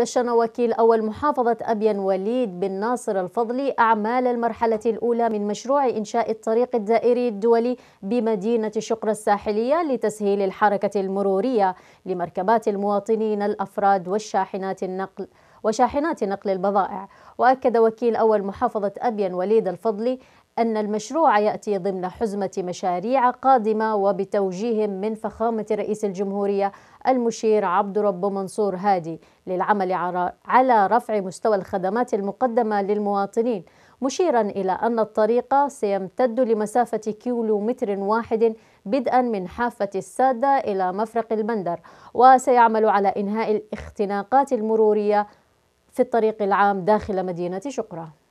دشن وكيل أول محافظة أبين وليد بن ناصر الفضلي أعمال المرحلة الأولى من مشروع إنشاء الطريق الدائري الدولي بمدينة شقرة الساحلية لتسهيل الحركة المرورية لمركبات المواطنين الأفراد والشاحنات النقل وشاحنات نقل البضائع وأكد وكيل أول محافظة أبين وليد الفضلي أن المشروع يأتي ضمن حزمة مشاريع قادمة وبتوجيه من فخامة رئيس الجمهورية المشير عبد رب منصور هادي للعمل على رفع مستوى الخدمات المقدمة للمواطنين مشيرا إلى أن الطريق سيمتد لمسافة كيلومتر واحد بدءا من حافة السادة إلى مفرق البندر وسيعمل على إنهاء الاختناقات المرورية في الطريق العام داخل مدينة شقرة